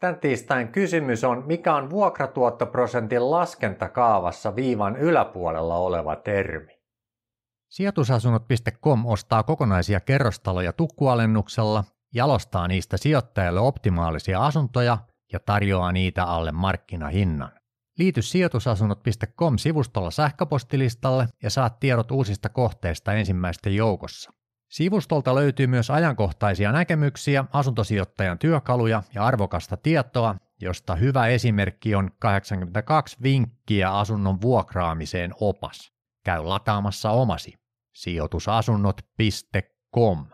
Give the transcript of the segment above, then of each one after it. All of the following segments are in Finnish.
Tämän tiistain kysymys on, mikä on vuokratuottoprosentin laskentakaavassa viivan yläpuolella oleva termi. Sijoitusasunnot.com ostaa kokonaisia kerrostaloja tukkualennuksella, jalostaa niistä sijoittajalle optimaalisia asuntoja ja tarjoaa niitä alle markkinahinnan. Liity sijoitusasunnot.com-sivustolla sähköpostilistalle ja saat tiedot uusista kohteista ensimmäisten joukossa. Sivustolta löytyy myös ajankohtaisia näkemyksiä, asuntosijoittajan työkaluja ja arvokasta tietoa, josta hyvä esimerkki on 82 vinkkiä asunnon vuokraamiseen opas. Käy lataamassa omasi. sijoitusasunnot.com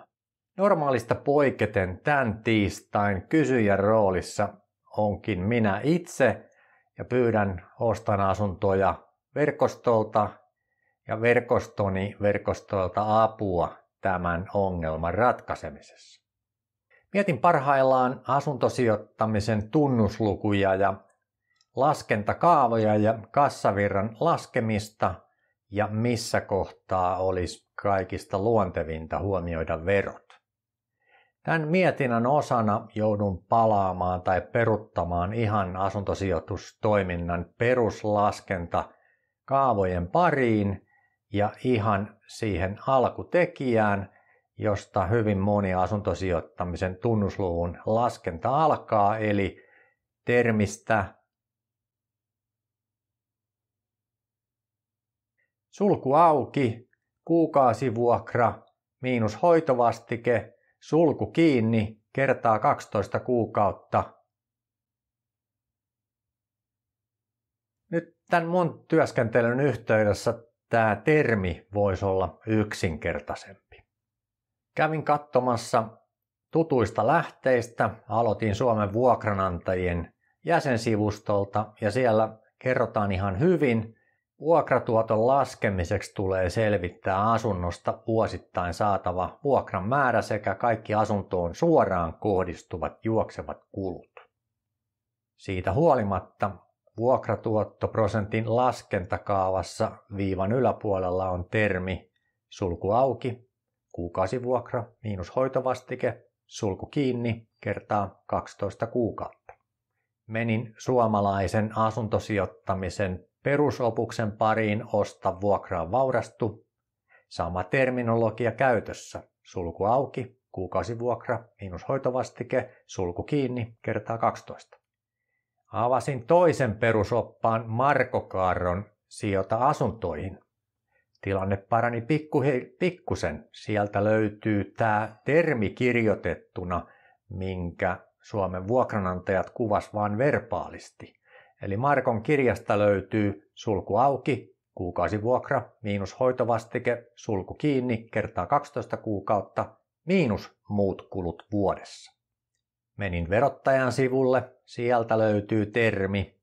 Normaalista poiketen tämän tiistain kysyjän roolissa onkin minä itse ja pyydän ostan asuntoja verkostolta ja verkostoni verkostolta apua tämän ongelman ratkaisemisessa. Mietin parhaillaan asuntosijoittamisen tunnuslukuja ja laskentakaavoja ja kassavirran laskemista ja missä kohtaa olisi kaikista luontevinta huomioida verot. Tämän mietinnän osana joudun palaamaan tai peruttamaan ihan asuntosijoitustoiminnan peruslaskenta kaavojen pariin ja ihan siihen alkutekijään, josta hyvin moni asuntosijoittamisen tunnusluvun laskenta alkaa, eli termistä sulku auki, kuukausivuokra, miinus hoitovastike, sulku kiinni, kertaa 12 kuukautta. Nyt tämän mun työskentelyn yhteydessä tämä termi voisi olla yksinkertaisempi. Kävin katsomassa tutuista lähteistä, aloitin Suomen vuokranantajien jäsensivustolta ja siellä kerrotaan ihan hyvin, vuokratuoton laskemiseksi tulee selvittää asunnosta vuosittain saatava vuokran määrä sekä kaikki asuntoon suoraan kohdistuvat juoksevat kulut. Siitä huolimatta Vuokratuottoprosentin laskentakaavassa viivan yläpuolella on termi sulku auki, kuukausivuokra miinus hoitovastike, sulku kiinni kertaa 12 kuukautta. Menin suomalaisen asuntosijoittamisen perusopuksen pariin osta vuokraa vaurastu. Sama terminologia käytössä. Sulku auki, kuukausivuokra miinus hoitovastike, sulku kiinni kertaa 12. Avasin toisen perusoppaan Markokaarron sijoita asuntoihin. Tilanne parani pikkusen. Sieltä löytyy tämä termi kirjoitettuna, minkä Suomen vuokranantajat kuvas vain verbaalisti. Eli Markon kirjasta löytyy sulku auki, kuukausivuokra, miinus hoitovastike, sulku kiinni kertaa 12 kuukautta, miinus muut kulut vuodessa. Menin verottajan sivulle, sieltä löytyy termi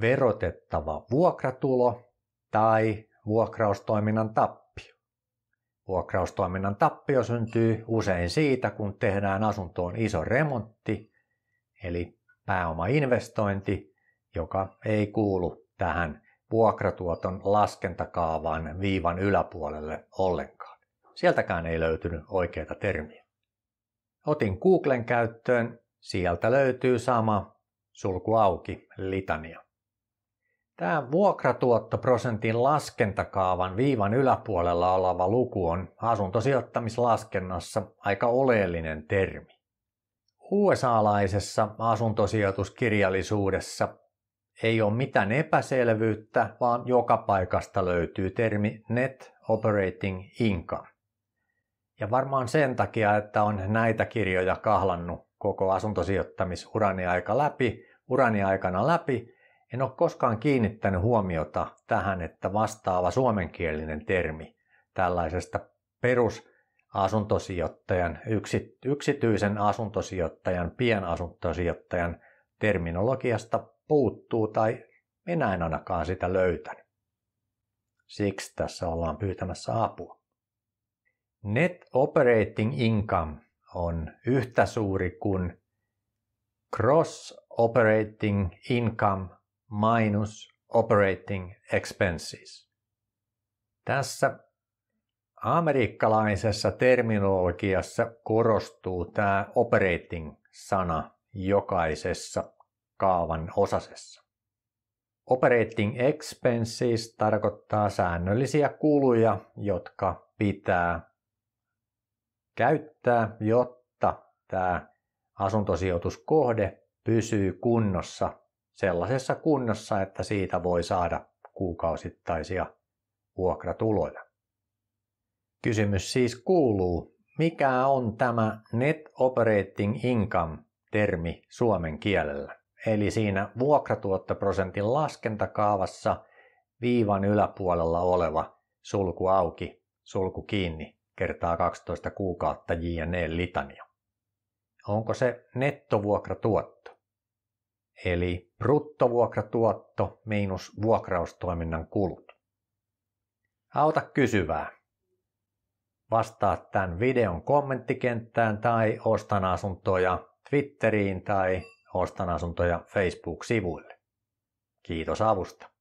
verotettava vuokratulo tai vuokraustoiminnan tappio. Vuokraustoiminnan tappio syntyy usein siitä, kun tehdään asuntoon iso remontti, eli pääomainvestointi, joka ei kuulu tähän vuokratuoton laskentakaavan viivan yläpuolelle ollenkaan. Sieltäkään ei löytynyt oikeita termiä. Otin Googlen käyttöön Sieltä löytyy sama sulku auki litania. Tämä vuokratuottoprosentin laskentakaavan viivan yläpuolella oleva luku on asuntosijoittamislaskennassa aika oleellinen termi. USA-laisessa asuntosijoituskirjallisuudessa ei ole mitään epäselvyyttä, vaan joka paikasta löytyy termi Net Operating Income. Ja varmaan sen takia, että on näitä kirjoja kahlannut koko asuntosijoittamisurani aika läpi, urani aikana läpi, en ole koskaan kiinnittänyt huomiota tähän, että vastaava suomenkielinen termi tällaisesta perusasuntosijoittajan, yksityisen asuntosijoittajan, pienasuntosijoittajan terminologiasta puuttuu tai minä en ainakaan sitä löytänyt. Siksi tässä ollaan pyytämässä apua. Net Operating Income on yhtä suuri kuin Cross Operating Income minus Operating Expenses. Tässä amerikkalaisessa terminologiassa korostuu tämä operating-sana jokaisessa kaavan osasessa. Operating expenses tarkoittaa säännöllisiä kuluja, jotka pitää käyttää, jotta tämä asuntosijoituskohde pysyy kunnossa sellaisessa kunnossa, että siitä voi saada kuukausittaisia vuokratuloja. Kysymys siis kuuluu, mikä on tämä net operating income termi suomen kielellä? Eli siinä vuokratuottoprosentin laskentakaavassa viivan yläpuolella oleva sulku auki, sulku kiinni kertaa 12 kuukautta JNE litania. Onko se nettovuokratuotto? Eli bruttovuokratuotto miinus vuokraustoiminnan kulut. Auta kysyvää. Vastaa tämän videon kommenttikenttään tai ostan asuntoja Twitteriin tai ostan asuntoja Facebook-sivuille. Kiitos avusta.